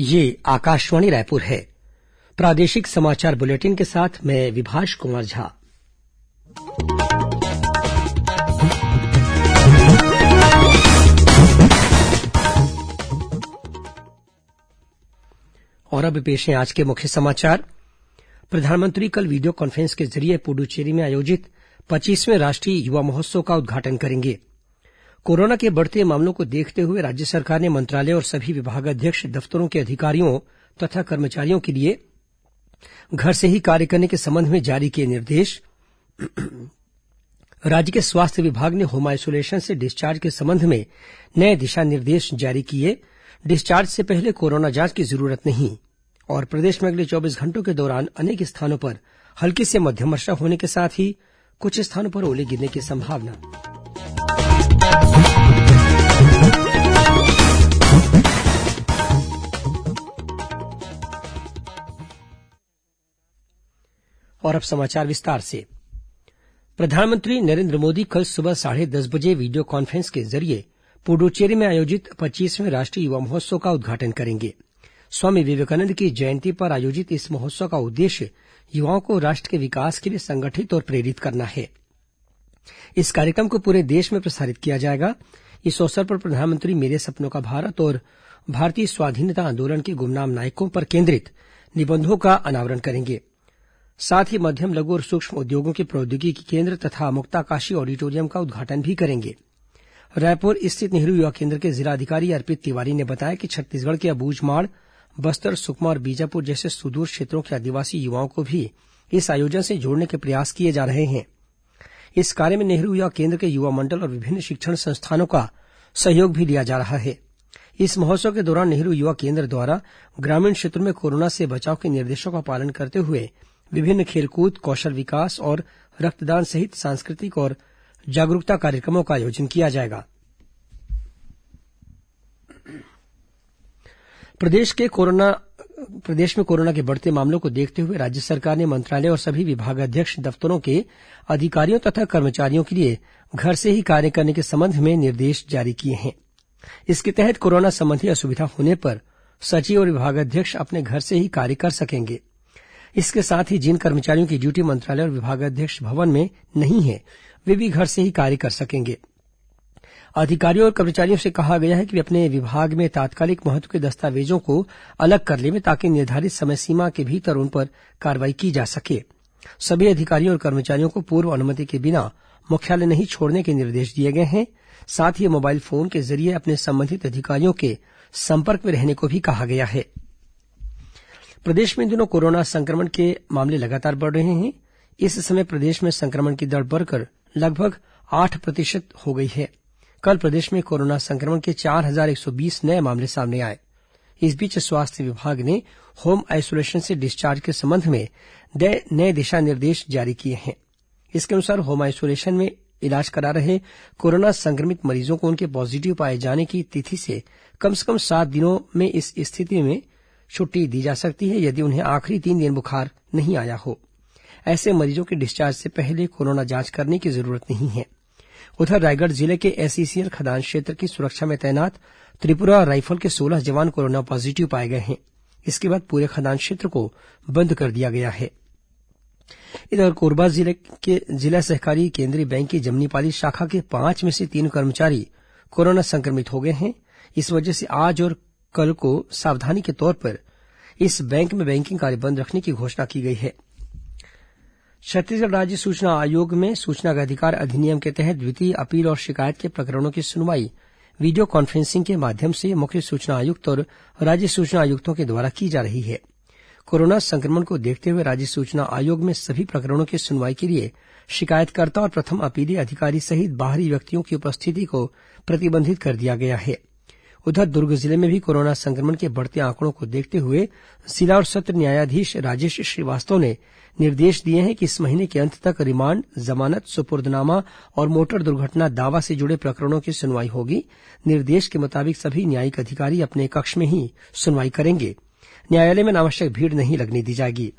ये आकाशवाणी रायपुर है प्रादेशिक समाचार बुलेटिन के साथ मैं विभाष कुमार झा और अब पेश हैं आज के मुख्य समाचार प्रधानमंत्री कल वीडियो कॉन्फ्रेंस के जरिए पुडुचेरी में आयोजित 25वें राष्ट्रीय युवा महोत्सव का उद्घाटन करेंगे कोरोना के बढ़ते मामलों को देखते हुए राज्य सरकार ने मंत्रालय और सभी विभागाध्यक्ष दफ्तरों के अधिकारियों तथा कर्मचारियों के लिए घर से ही कार्य करने के संबंध में जारी किए निर्देश राज्य के स्वास्थ्य विभाग ने होम आइसोलेशन से डिस्चार्ज के संबंध में नए दिशा निर्देश जारी किए डिस्चार्ज से पहले कोरोना जांच की जरूरत नहीं और प्रदेश में अगले चौबीस घंटों के दौरान अनेक स्थानों पर हल्की से मध्यम वर्षा होने के साथ ही कुछ स्थानों पर ओले गिरने की संभावना और अब समाचार विस्तार से प्रधानमंत्री नरेन्द्र मोदी कल सुबह साढ़े दस बजे वीडियो कॉन्फ्रेंस के जरिए पुडुचेरी में आयोजित पच्चीसवें राष्ट्रीय युवा महोत्सव का उद्घाटन करेंगे स्वामी विवेकानंद की जयंती पर आयोजित इस महोत्सव का उद्देश्य युवाओं को राष्ट्र के विकास के लिए संगठित और प्रेरित करना है इस कार्यक्रम को पूरे देश में प्रसारित किया जाएगा इस अवसर पर प्रधानमंत्री मेरे सपनों का भारत और भारतीय स्वाधीनता आंदोलन के गुमनाम नायकों पर केंद्रित निबंधों का अनावरण करेंगे साथ ही मध्यम लघु और सूक्ष्म उद्योगों के प्रौद्योगिकी केन्द्र तथा मुक्ताकाशी ऑडिटोरियम का उद्घाटन भी करेंगे रायपुर स्थित नेहरू युवा केन्द्र के जिलाधिकारी अर्पित तिवारी ने बताया कि छत्तीसगढ़ के अबूझमाड़ बस्तर सुकमा और बीजापुर जैसे सुदूर क्षेत्रों के आदिवासी युवाओं को भी इस आयोजन से जोड़ने के प्रयास किए जा रहे हैं इस कार्य में नेहरू युवा केन्द्र के युवा मंडल और विभिन्न शिक्षण संस्थानों का सहयोग भी लिया जा रहा है इस महोत्सव के दौरान नेहरू युवा केन्द्र द्वारा ग्रामीण क्षेत्रों में कोरोना से बचाव के निर्देशों का पालन करते हुए विभिन्न खेलकूद कौशल विकास और रक्तदान सहित सांस्कृतिक और जागरूकता कार्यक्रमों का आयोजन किया जाएगा प्रदेश में कोरोना के बढ़ते मामलों को देखते हुए राज्य सरकार ने मंत्रालय और सभी विभागाध्यक्ष दफ्तरों के अधिकारियों तथा कर्मचारियों के लिए घर से ही कार्य करने के संबंध में निर्देश जारी किए हैं इसके तहत कोरोना संबंधी असुविधा होने पर सचिव और विभागाध्यक्ष अपने घर से ही कार्य कर सकेंगे इसके साथ ही जिन कर्मचारियों की ड्यूटी मंत्रालय और विभागाध्यक्ष भवन में नहीं है वे भी घर से ही कार्य कर सकेंगे अधिकारियों और कर्मचारियों से कहा गया है कि वे अपने विभाग में तात्कालिक महत्व के दस्तावेजों को अलग कर लें ताकि निर्धारित समय सीमा के भीतर उन पर कार्रवाई की जा सके सभी अधिकारियों और कर्मचारियों को पूर्व अनुमति के बिना मुख्यालय नहीं छोड़ने के निर्देश दिए गए हैं साथ ही मोबाइल फोन के जरिए अपने संबंधित अधिकारियों के संपर्क में रहने को भी कहा गया है कोरोना प्रदेश में इन दिनों कोरोना संक्रमण के मामले लगातार बढ़ रहे हैं इस समय प्रदेश में संक्रमण की दर बढ़कर लगभग आठ प्रतिशत हो गई है कल प्रदेश में कोरोना संक्रमण के चार हजार एक सौ बीस नये मामले सामने आए इस बीच स्वास्थ्य विभाग ने होम आइसोलेशन से डिस्चार्ज के संबंध में नए दिशा निर्देश जारी किए हैं इसके अनुसार होम आइसोलेशन में इलाज करा रहे कोरोना संक्रमित मरीजों को उनके पॉजिटिव पाए जाने की तिथि से कम से कम सात दिनों में इस स्थिति में छुट्टी दी जा सकती है यदि उन्हें आखिरी तीन दिन बुखार नहीं आया हो ऐसे मरीजों के डिस्चार्ज से पहले कोरोना जांच करने की जरूरत नहीं है उधर रायगढ़ जिले के एसईसीएल खदान क्षेत्र की सुरक्षा में तैनात त्रिपुरा राइफल के सोलह जवान कोरोना पॉजिटिव पाए गए हैं इसके बाद पूरे खदान क्षेत्र को बंद कर दिया गया है इधर कोरबा जिले के जिला सहकारी केंद्रीय बैंक की जमनीपाली शाखा के पांच में से तीन कर्मचारी कोरोना संक्रमित हो गए हैं इस वजह से आज और कल को सावधानी के तौर पर इस बैंक में बैंकिंग कार्य बंद रखने की घोषणा की गई है छत्तीसगढ़ राज्य सूचना आयोग में सूचना का अधिकार अधिनियम के तहत द्वितीय अपील और शिकायत के प्रकरणों की सुनवाई वीडियो कॉन्फ्रेंसिंग के माध्यम से मुख्य सूचना आयुक्त और राज्य सूचना आयुक्तों के द्वारा की जा रही है कोरोना संक्रमण को देखते हुए राज्य सूचना आयोग में सभी प्रकरणों की सुनवाई के लिए शिकायतकर्ता और प्रथम अपीली अधिकारी सहित बाहरी व्यक्तियों की उपस्थिति को प्रतिबंधित कर दिया गया है उधर दुर्ग जिले में भी कोरोना संक्रमण के बढ़ते आंकड़ों को देखते हुए जिला और सत्र न्यायाधीश राजेश श्रीवास्तव ने निर्देश दिए हैं कि इस महीने के अंत तक रिमांड जमानत सुपुर्दनामा और मोटर दुर्घटना दावा से जुड़े प्रकरणों की सुनवाई होगी निर्देश के मुताबिक सभी न्यायिक अधिकारी अपने कक्ष में ही सुनवाई करेंगे न्यायालय में अनावश्यक भीड़ नहीं लगने दी जाएगी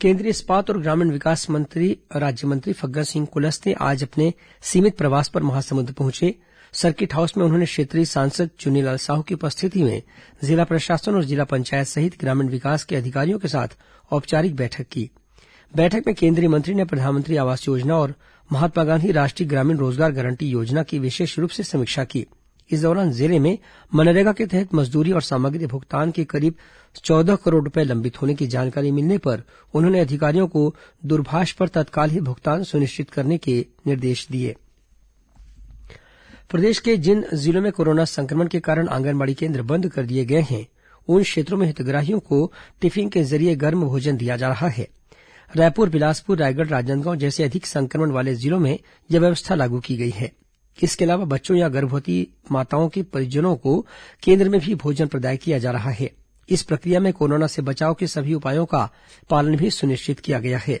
केंद्रीय इस्पात और ग्रामीण विकास राज्यमंत्री फग्गन सिंह कुलस्ते आज अपने सीमित प्रवास पर महासमुंद पहुंचे सर्किट हाउस में उन्होंने क्षेत्रीय सांसद चुन्नीलाल साहू की उपस्थिति में जिला प्रशासन और जिला पंचायत सहित ग्रामीण विकास के अधिकारियों के साथ औपचारिक बैठक की बैठक में केंद्रीय मंत्री ने प्रधानमंत्री आवास योजना और महात्मा गांधी राष्ट्रीय ग्रामीण रोजगार गारंटी योजना की विशेष रूप से समीक्षा की इस दौरान जिले में मनरेगा के तहत मजदूरी और सामग्री भुगतान के करीब चौदह करोड़ रूपये लंबित होने की जानकारी मिलने पर उन्होंने अधिकारियों को दूरभाष पर तत्काल ही भुगतान सुनिश्चित करने के निर्देश दिये प्रदेश के जिन जिलों में कोरोना संक्रमण के कारण आंगनबाड़ी केन्द्र बंद कर दिए गए हैं उन क्षेत्रों में हितग्राहियों को टिफिन के जरिये गर्म भोजन दिया जा रहा है रायपुर बिलासपुर रायगढ़ राजनांदगांव जैसे अधिक संक्रमण वाले जिलों में यह व्यवस्था लागू की गई है इसके अलावा बच्चों या गर्भवती माताओं के परिजनों को केन्द्र में भी भोजन प्रदाय किया जा रहा है इस प्रक्रिया में कोरोना से बचाव के सभी उपायों का पालन भी सुनिश्चित किया गया है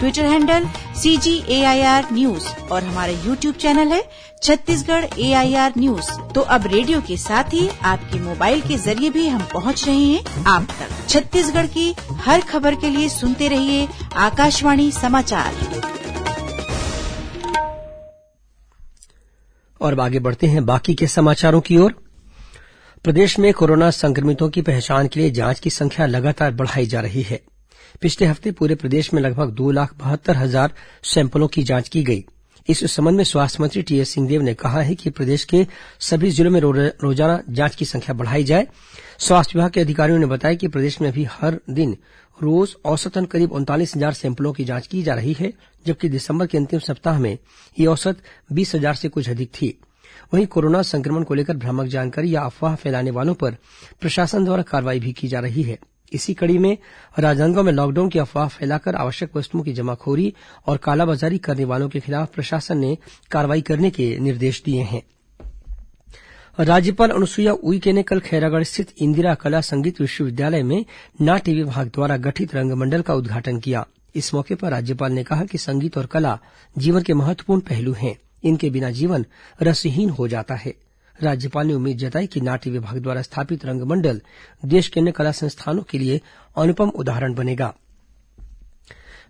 Twitter handle C G A I R news और हमारा यूट्यूब चैनल है Chhattisgarh A I R news तो अब रेडियो के साथ ही आपके मोबाइल के जरिए भी हम पहुंच रहे हैं आप तक छत्तीसगढ़ की हर खबर के लिए सुनते रहिए आकाशवाणी समाचार और आगे बढ़ते हैं बाकी के समाचारों की ओर प्रदेश में कोरोना संक्रमितों की पहचान के लिए जांच की संख्या लगातार बढ़ाई जा रही है पिछले हफ्ते पूरे प्रदेश में लगभग दो लाख बहत्तर हजार सैंपलों की जांच की गई इस संबंध में स्वास्थ्य मंत्री टीएस सिंहदेव ने कहा है कि प्रदेश के सभी जिलों में रोजाना जांच की संख्या बढ़ाई जाए स्वास्थ्य विभाग के अधिकारियों ने बताया कि प्रदेश में अभी हर दिन रोज औसतन करीब उनतालीस हजार सैंपलों की जांच की जा रही है जबकि दिसंबर के अंतिम सप्ताह में यह औसत बीस हजार से कुछ अधिक थी वहीं कोरोना संक्रमण को लेकर भ्रामक जानकारी या अफवाह फैलाने वालों पर प्रशासन द्वारा कार्रवाई भी की जा रही है इसी कड़ी में राजनांदगांव में लॉकडाउन की अफवाह फैलाकर आवश्यक वस्तुओं की जमाखोरी और कालाबाजारी करने वालों के खिलाफ प्रशासन ने कार्रवाई करने के निर्देश दिए हैं राज्यपाल अनुसुईया उइके ने कल खैरागढ़ स्थित इंदिरा कला संगीत विश्वविद्यालय में नाट्य विभाग द्वारा गठित रंगमंडल का उद्घाटन किया इस मौके पर राज्यपाल ने कहा कि संगीत और कला जीवन के महत्वपूर्ण पहलू हैं इनके बिना जीवन रसहीन हो जाता है राज्यपाल ने उम्मीद जताई कि नाट्य विभाग द्वारा स्थापित रंगमंडल देश के अन्य कला संस्थानों के लिए अनुपम उदाहरण बनेगा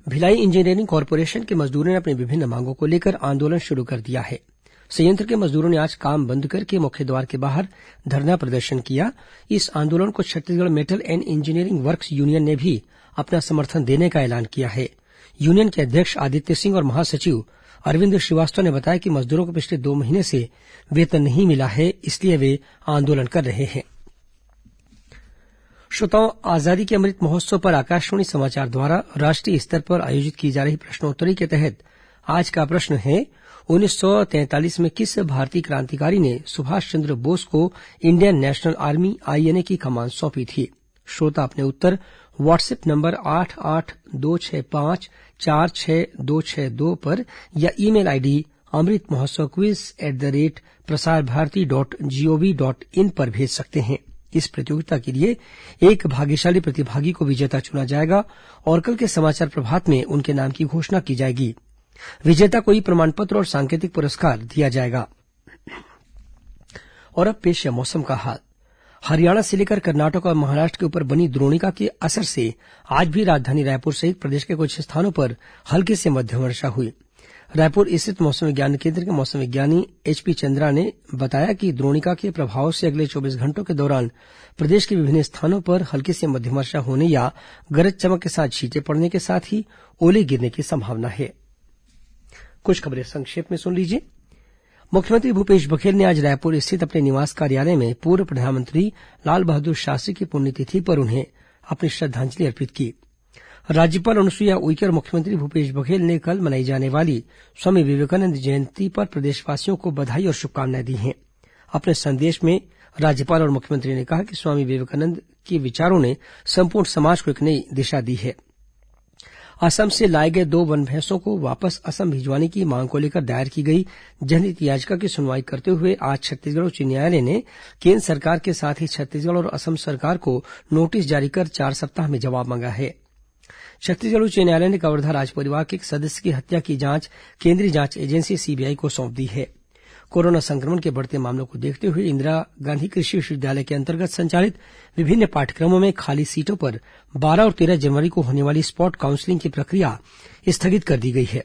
भिलाई इंजीनियरिंग कॉरपोरेशन के मजदूरों ने अपनी विभिन्न मांगों को लेकर आंदोलन शुरू कर दिया है संयंत्र के मजदूरों ने आज काम बंद करके मुख्य द्वार के बाहर धरना प्रदर्शन किया इस आंदोलन को Chhattisgarh metal and engineering works union ने भी अपना समर्थन देने का ऐलान किया है यूनियन के अध्यक्ष आदित्य सिंह और महासचिव अरविंद श्रीवास्तव ने बताया कि मजदूरों को पिछले दो महीने से वेतन नहीं मिला है इसलिए वे आंदोलन कर रहे हैं श्रोताओं आजादी के अमृत महोत्सव पर आकाशवाणी समाचार द्वारा राष्ट्रीय स्तर पर आयोजित की जा रही प्रश्नोत्तरी के तहत आज का प्रश्न है उन्नीस सौ तैंतालीस में किस भारतीय क्रांतिकारी ने सुभाष चंद्र बोस को इंडियन नेशनल आर्मी आईएनए की कमान सौंपी थी श्रोता अपने उत्तर व्हाट्सएप नंबर आठ आठ दो छह पांच चार छह दो छह दो पर या ई मेल आईडी अमृत महोत्सव quiz eight the rate Prasar Bharati dot G O V dot in पर भेज सकते हैं इस प्रतियोगिता के लिए एक भाग्यशाली प्रतिभागी को विजेता चुना जाएगा और कल के समाचार प्रभात में उनके नाम की घोषणा की जाएगी विजेता को ई प्रमाण पत्र और सांकेतिक पुरस्कार दिया जाएगा और अब पेश है मौसम का हाल हरियाणा से लेकर कर्नाटक और महाराष्ट्र के ऊपर बनी द्रोणिका के असर से आज भी राजधानी रायपुर सहित प्रदेश के कुछ स्थानों पर हल्की से मध्यम वर्षा हुई रायपुर स्थित मौसम विज्ञान केन्द्र के मौसम विज्ञानी एचपी चंद्रा ने बताया कि द्रोणिका के प्रभाव से अगले चौबीस घंटों के दौरान प्रदेश के विभिन्न स्थानों पर हल्की से मध्यम वर्षा होने या गरज चमक के साथ छींटे पड़ने के साथ ही ओले गिरने की संभावना है कुछ खबरें संक्षेप में सुन लीजिए मुख्यमंत्री भूपेश बघेल ने आज रायपुर स्थित अपने निवास कार्यालय में पूर्व प्रधानमंत्री लाल बहादुर शास्त्री की पुण्यतिथि पर उन्हें अपनी श्रद्वांजलि अर्पित की राज्यपाल अनुसुईया उइके और मुख्यमंत्री भूपेश बघेल ने कल मनाई जाने वाली स्वामी विवेकानंद जयंती पर प्रदेशवासियों को बधाई और शुभकामनाएं दी हैं अपने संदेश में राज्यपाल और मुख्यमंत्री ने कहा कि स्वामी विवेकानंद के विचारों ने संपूर्ण समाज को एक नई दिशा दी है असम से लाए गए दो वन भैंसों को वापस असम भिजवाने की मांग को लेकर दायर की गई जनहित याचिका की सुनवाई करते हुए आज छत्तीसगढ़ उच्च न्यायालय ने केन्द्र सरकार के साथ ही छत्तीसगढ़ और असम सरकार को नोटिस जारी कर चार सप्ताह में जवाब मांगा है छत्तीसगढ़ उच्च न्यायालय ने कवर्धा राजपरिवार के एक सदस्य की हत्या की जांच केंद्रीय जांच एजेंसी सीबीआई को सौंप दी है कोरोना संक्रमण के बढ़ते मामलों को देखते हुए इंदिरा गांधी कृषि विश्वविद्यालय के अंतर्गत संचालित विभिन्न पाठ्यक्रमों में खाली सीटों पर बारह और तेरह जनवरी को होने वाली स्पॉट काउंसलिंग की प्रक्रिया स्थगित कर दी गई है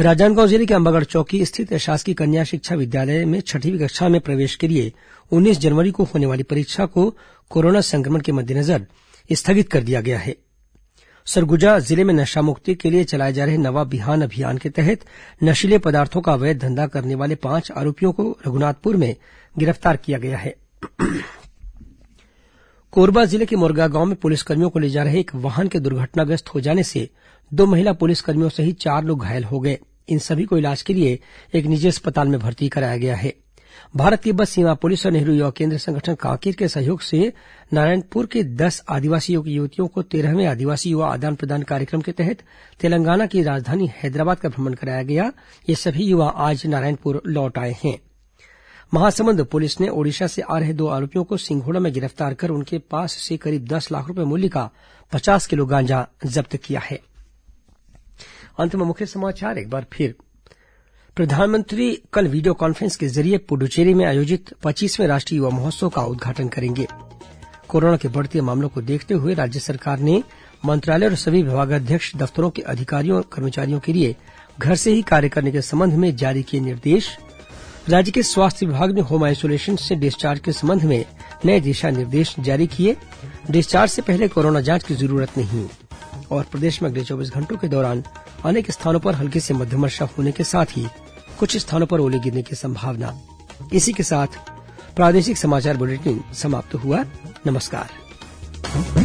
राजनांदगांव जिले के अंबागढ़ चौकी स्थित शासकीय कन्या शिक्षा विद्यालय में छठवीं कक्षा में प्रवेश के लिए उन्नीस जनवरी को होने वाली परीक्षा को कोरोना संक्रमण के मद्देनजर स्थगित कर दिया गया है सरगुजा जिले में नशामुक्ति के लिए चलाए जा रहे नवा बिहान अभियान के तहत नशीले पदार्थों का अवैध धंधा करने वाले पांच आरोपियों को रघुनाथपुर में गिरफ्तार किया गया है कोरबा जिले के मुर्गा गांव में पुलिसकर्मियों को ले जा रहे एक वाहन के दुर्घटनाग्रस्त हो जाने से दो महिला पुलिसकर्मियों सहित चार लोग घायल हो गए इन सभी को इलाज के लिए एक निजी अस्पताल में भर्ती कराया गया है भारत तिब्बत सीमा पुलिस और नेहरू युवा केन्द्र संगठन कांकेर के सहयोग से नारायणपुर के दस आदिवासी युवतियों को तेरहवें आदिवासी युवा आदान प्रदान कार्यक्रम के तहत तेलंगाना की राजधानी हैदराबाद का भ्रमण कराया गया ये सभी युवा आज नारायणपुर लौट आए हैं महासमुंद पुलिस ने ओडिशा से आ रहे दो आरोपियों को सिंघोड़ा में गिरफ्तार कर उनके पास से करीब दस लाख रूपये मूल्य का पचास किलो गांजा जब्त किया है प्रधानमंत्री कल वीडियो कॉन्फ्रेंस के जरिए पुडुचेरी में आयोजित पच्चीसवें राष्ट्रीय युवा महोत्सव का उद्घाटन करेंगे कोरोना के बढ़ते मामलों को देखते हुए राज्य सरकार ने मंत्रालय और सभी विभागाध्यक्ष दफ्तरों के अधिकारियों और कर्मचारियों के लिए घर से ही कार्य करने के संबंध में जारी किए निर्देश राज्य के स्वास्थ्य विभाग ने होम आइसोलेशन से डिस्चार्ज के संबंध में नए दिशा निर्देश जारी किए डिस्चार्ज से पहले कोरोना जांच की जरूरत नहीं और प्रदेश में अगले चौबीस घंटों के दौरान अनेक स्थानों पर हल्की से मध्यम वर्षा होने के साथ ही कुछ स्थानों पर ओले गिरने की संभावना इसी के साथ प्रादेशिक समाचार बुलेटिन समाप्त हुआ नमस्कार